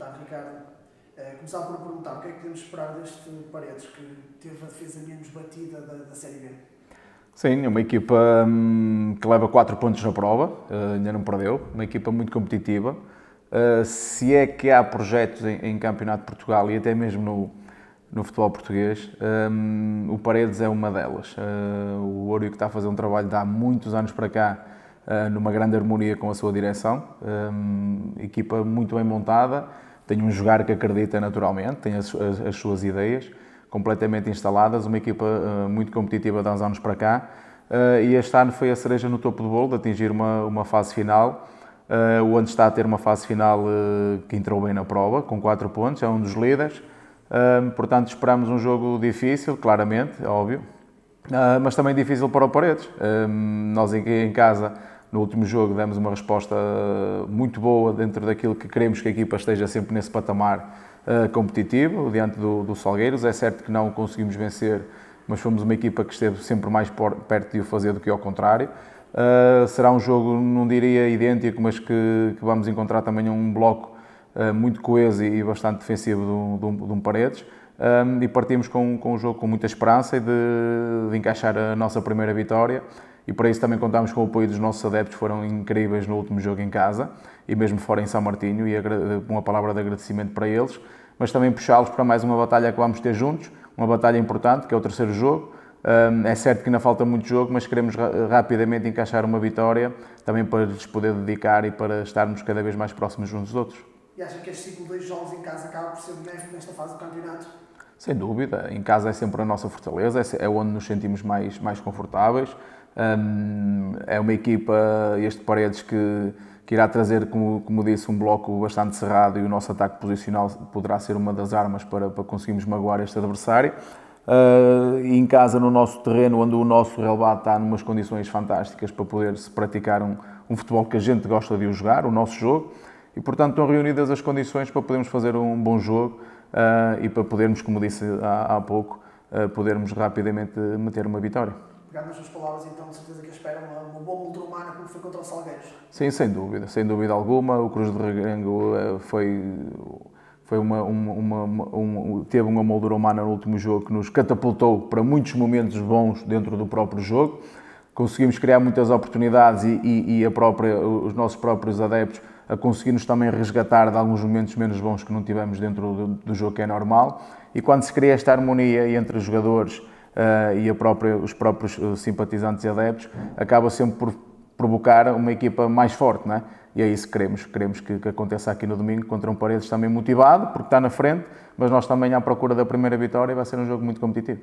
perguntar, Ricardo. Uh, eh, começar por perguntar o que é que podemos esperar deste Paredes, que teve a defesa menos batida da, da Série B? Sim, é uma equipa hum, que leva 4 pontos na prova, uh, ainda não perdeu, uma equipa muito competitiva. Uh, se é que há projetos em, em, Campeonato de Portugal e até mesmo no, no futebol português, um, o Paredes é uma delas. o Ouro que está a fazer um trabalho de há muitos anos para cá, numa grande harmonia com a sua direção. Um, equipa muito bem montada, tem um jogar que acredita naturalmente, tem as, as, as suas ideias completamente instaladas, uma equipa uh, muito competitiva de há uns anos para cá. Uh, e este ano foi a cereja no topo do bolo de atingir uma, uma fase final. Uh, o Andes está a ter uma fase final que entrou bem na prova, com 4 pontos, é um dos líderes. portanto, esperamos um jogo difícil, claramente, é óbvio, mas também difícil para o Paredes. nós em, em casa no último jogo demos uma resposta muito boa dentro daquilo que queremos que a equipa esteja sempre nesse patamar eh, competitivo diante do, do Salgueiros. É certo que não conseguimos vencer, mas fomos uma equipa que esteve sempre mais por, perto de o fazer do que ao contrário. Uh, será um jogo, não diria idêntico, mas que, que vamos encontrar também um bloco uh, muito coeso e, bastante defensivo de um, de um Paredes. Um, e partimos com, com um jogo com muita esperança e de, de encaixar a nossa primeira vitória e para isso também contámos com o apoio dos nossos adeptos, foram incríveis no último jogo em casa e mesmo fora em São Martinho, e uma palavra de agradecimento para eles, mas também puxá-los para mais uma batalha que vamos ter juntos, uma batalha importante, que é o terceiro jogo. Hum, é certo que ainda falta muito jogo, mas queremos rapidamente encaixar uma vitória, também para lhes poder dedicar e para estarmos cada vez mais próximos uns dos outros. E acha que este ciclo de dois jogos em casa acaba por ser benéfico nesta fase do campeonato? Sem dúvida, em casa é sempre a nossa fortaleza, é, é onde nos sentimos mais, mais confortáveis é uma equipa, este Paredes, que, que irá trazer, como, como disse, um bloco bastante cerrado e o nosso ataque posicional poderá ser uma das armas para, para conseguirmos magoar este adversário. Ah, em casa, no nosso terreno, onde o nosso relevado está numas condições fantásticas para poder-se praticar um, um futebol que a gente gosta de jogar, o nosso jogo, e portanto estão reunidas as condições para podermos fazer um bom jogo uh, e para podermos, como disse há, há pouco, uh, podermos rapidamente meter uma vitória pegar nas suas palavras, então de certeza que espera uma, uma boa multa humana como foi contra o Salgueiros. Sim, sem dúvida, sem dúvida alguma. O Cruz de Regango eh, foi foi uma, uma, uma, um, teve uma moldura humana no último jogo que nos catapultou para muitos momentos bons dentro do próprio jogo. Conseguimos criar muitas oportunidades e, e, e própria, os nossos próprios adeptos a conseguir-nos também resgatar de alguns momentos menos bons que não tivemos dentro do, do jogo, que é normal. E quando se cria esta harmonia entre os jogadores eh, e própria, os próprios eh, simpatizantes e adeptos, acaba sempre por provocar uma equipa mais forte, não é? E é isso que queremos, queremos que, que aconteça aqui no domingo contra um Paredes também motivado, porque está na frente, mas nós também à procura da primeira vitória e vai ser um jogo muito competitivo.